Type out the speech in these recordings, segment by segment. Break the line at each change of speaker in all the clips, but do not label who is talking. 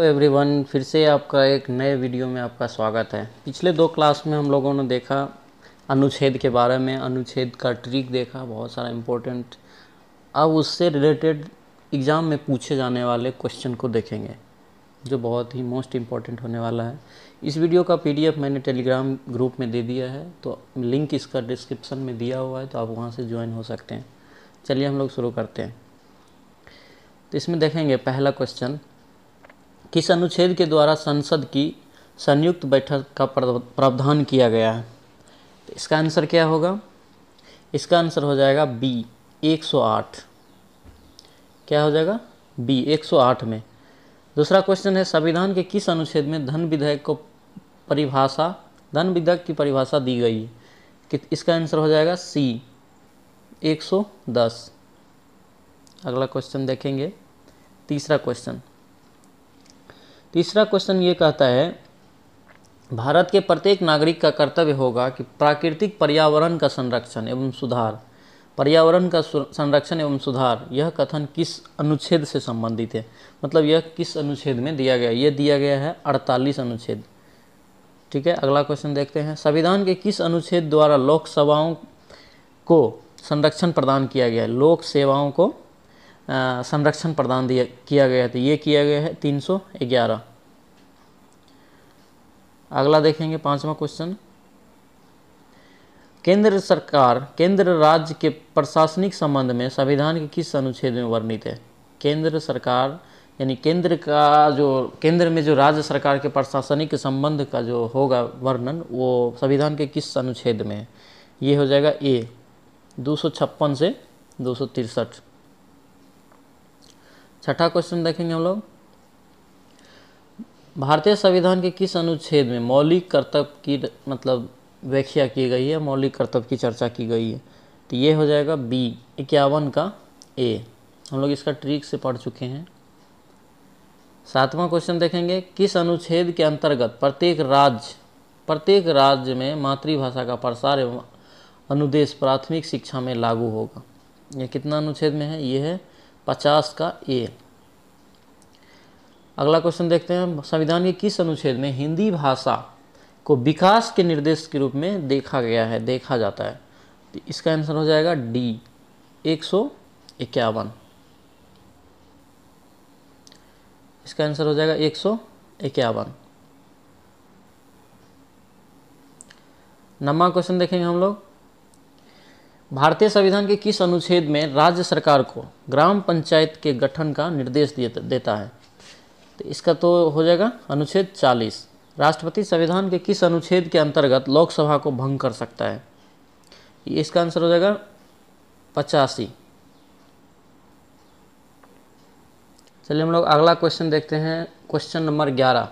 तो एवरीवन फिर से आपका एक नए वीडियो में आपका स्वागत है पिछले दो क्लास में हम लोगों ने देखा अनुच्छेद के बारे में अनुच्छेद का ट्रिक देखा बहुत सारा इम्पोर्टेंट अब उससे रिलेटेड एग्ज़ाम में पूछे जाने वाले क्वेश्चन को देखेंगे जो बहुत ही मोस्ट इम्पॉर्टेंट होने वाला है इस वीडियो का पी मैंने टेलीग्राम ग्रुप में दे दिया है तो लिंक इसका डिस्क्रिप्सन में दिया हुआ है तो आप वहाँ से ज्वाइन हो सकते हैं चलिए हम लोग शुरू करते हैं तो इसमें देखेंगे पहला क्वेश्चन किस अनुच्छेद के द्वारा संसद की संयुक्त बैठक का प्रावधान किया गया है तो इसका आंसर क्या होगा इसका आंसर हो जाएगा बी 108 क्या हो जाएगा बी 108 में दूसरा क्वेश्चन है संविधान के किस अनुच्छेद में धन विधेयक को परिभाषा धन विधेयक की परिभाषा दी गई कि इसका आंसर हो जाएगा सी 110 अगला क्वेश्चन देखेंगे तीसरा क्वेश्चन तीसरा क्वेश्चन ये कहता है भारत के प्रत्येक नागरिक का कर्तव्य होगा कि प्राकृतिक पर्यावरण का संरक्षण एवं सुधार पर्यावरण का संरक्षण एवं सुधार यह कथन किस अनुच्छेद से संबंधित है मतलब यह किस अनुच्छेद में दिया गया यह दिया गया है अड़तालीस अनुच्छेद ठीक है अगला क्वेश्चन देखते हैं संविधान के किस अनुच्छेद द्वारा लोकसभाओं को संरक्षण प्रदान किया गया है लोक सेवाओं को संरक्षण प्रदान दिया किया गया है तो ये किया गया है 311 अगला देखेंगे पांचवा क्वेश्चन केंद्र सरकार केंद्र राज्य के प्रशासनिक संबंध में संविधान के किस अनुच्छेद में वर्णित है केंद्र सरकार यानी केंद्र का जो केंद्र में जो राज्य सरकार के प्रशासनिक संबंध का जो होगा वर्णन वो संविधान के किस अनुच्छेद में है ये हो जाएगा ए दो से दो छठा क्वेश्चन देखेंगे हम लोग भारतीय संविधान के किस अनुच्छेद में मौलिक कर्तव्य की मतलब व्याख्या की गई है मौलिक कर्तव्य की चर्चा की गई है तो ये हो जाएगा बी इक्यावन का ए हम लोग इसका ट्रिक से पढ़ चुके हैं सातवां क्वेश्चन देखेंगे किस अनुच्छेद के अंतर्गत प्रत्येक राज्य प्रत्येक राज्य में मातृभाषा का प्रसार एवं अनुदेश प्राथमिक शिक्षा में लागू होगा यह कितना अनुच्छेद में है ये है पचास का ए अगला क्वेश्चन देखते हैं संविधान के किस अनुच्छेद में हिंदी भाषा को विकास के निर्देश के रूप में देखा गया है देखा जाता है तो इसका आंसर हो जाएगा डी एक सौ इक्यावन इसका आंसर हो जाएगा एक सौ इक्यावन नम्मा क्वेश्चन देखेंगे हम लोग भारतीय संविधान के किस अनुच्छेद में राज्य सरकार को ग्राम पंचायत के गठन का निर्देश देता है तो इसका तो हो जाएगा अनुच्छेद 40 राष्ट्रपति संविधान के किस अनुच्छेद के अंतर्गत लोकसभा को भंग कर सकता है इसका आंसर हो जाएगा पचासी चलिए हम लोग अगला क्वेश्चन देखते हैं क्वेश्चन नंबर ग्यारह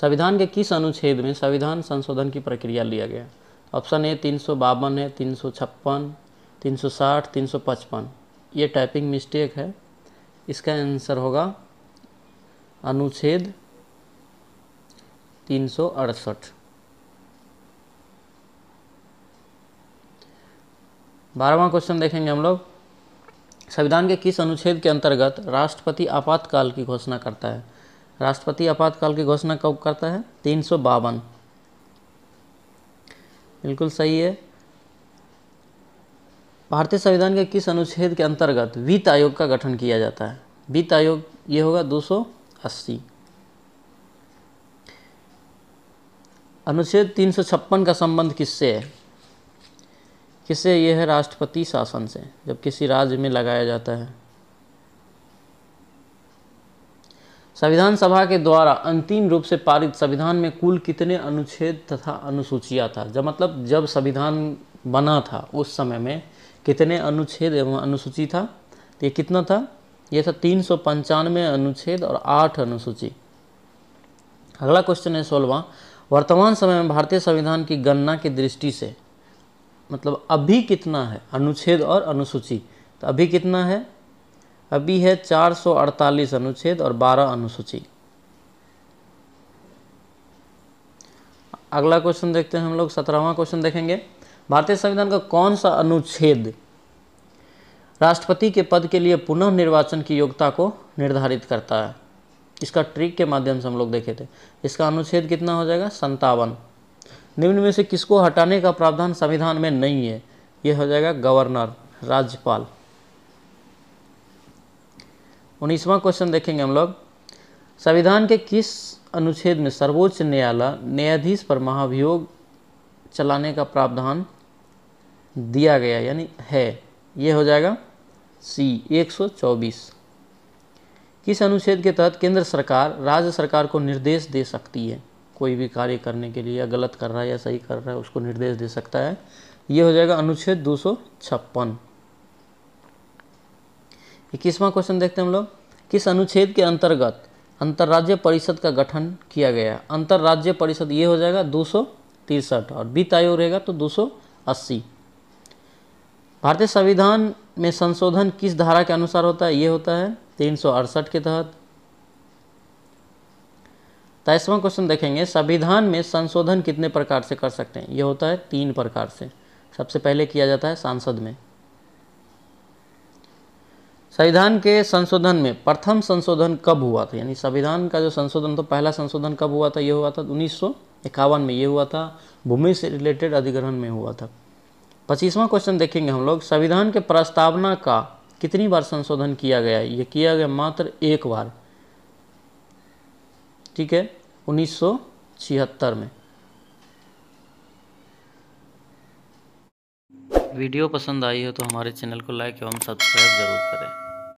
संविधान के किस अनुच्छेद में संविधान संशोधन की प्रक्रिया लिया गया ऑप्शन ए तीन सौ बावन है तीन सौ छप्पन 360, 355 ये टाइपिंग मिस्टेक है इसका आंसर होगा अनुच्छेद तीन सौ अड़सठ बारहवा क्वेश्चन देखेंगे हम लोग संविधान के किस अनुच्छेद के अंतर्गत राष्ट्रपति आपातकाल की घोषणा करता है राष्ट्रपति आपातकाल की घोषणा कब करता है तीन सौ बावन बिल्कुल सही है भारतीय संविधान के किस अनुच्छेद के अंतर्गत वित्त आयोग का गठन किया जाता है वित्त आयोग ये होगा 280 अनुच्छेद 356 का संबंध किससे है किससे यह है राष्ट्रपति शासन से जब किसी राज्य में लगाया जाता है संविधान सभा के द्वारा अंतिम रूप से पारित संविधान में कुल कितने अनुच्छेद तथा अनुसूचियां था जब मतलब जब संविधान बना था उस समय में कितने अनुच्छेद एवं अनुसूची था ये कितना था ये था तीन सौ पंचानवे अनुच्छेद और आठ अनुसूची अगला क्वेश्चन है सोलवा वर्तमान समय में भारतीय संविधान की गणना की दृष्टि से मतलब अभी कितना है अनुच्छेद और अनुसूची तो अभी कितना है अभी है 448 अनुच्छेद और 12 अनुसूची अगला क्वेश्चन देखते हैं हम लोग सत्रहवा क्वेश्चन देखेंगे भारतीय संविधान का कौन सा अनुच्छेद राष्ट्रपति के पद के लिए पुनः निर्वाचन की योग्यता को निर्धारित करता है इसका ट्रिक के माध्यम से हम लोग देखे थे इसका अनुच्छेद कितना हो जाएगा संतावन निम्न में से किसको हटाने का प्रावधान संविधान में नहीं है यह हो जाएगा गवर्नर राज्यपाल उन्नीसवा क्वेश्चन देखेंगे हम लोग संविधान के किस अनुच्छेद में सर्वोच्च न्यायालय न्यायाधीश पर महाभियोग चलाने का प्रावधान दिया गया यानी है ये हो जाएगा सी 124 किस अनुच्छेद के तहत केंद्र सरकार राज्य सरकार को निर्देश दे सकती है कोई भी कार्य करने के लिए या गलत कर रहा है या सही कर रहा है उसको निर्देश दे सकता है ये हो जाएगा अनुच्छेद दो सौ छप्पन इक्कीसवां क्वेश्चन देखते हैं हम लोग किस अनुच्छेद के अंतर्गत अंतर्राज्य परिषद का गठन किया गया अंतर्राज्य परिषद ये हो जाएगा दो सौ तिरसठ और वित्त आयोग रहेगा तो 280 भारतीय संविधान में संशोधन किस धारा के अनुसार होता है ये होता है तीन के तहत तेईसवां तो क्वेश्चन देखेंगे संविधान में संशोधन कितने प्रकार से कर सकते हैं यह होता है तीन प्रकार से सबसे पहले किया जाता है सांसद में संविधान के संशोधन में प्रथम संशोधन कब हुआ था यानी संविधान का जो संशोधन था तो पहला संशोधन कब हुआ था यह हुआ था उन्नीस इक्यावन में ये हुआ था भूमि से रिलेटेड अधिग्रहण में हुआ था पच्चीसवां क्वेश्चन देखेंगे हम लोग संविधान के प्रस्तावना का कितनी बार संशोधन किया गया ये किया गया मात्र एक बार ठीक है उन्नीस में वीडियो पसंद आई हो तो हमारे चैनल को लाइक एवं सब्सक्राइब जरूर करें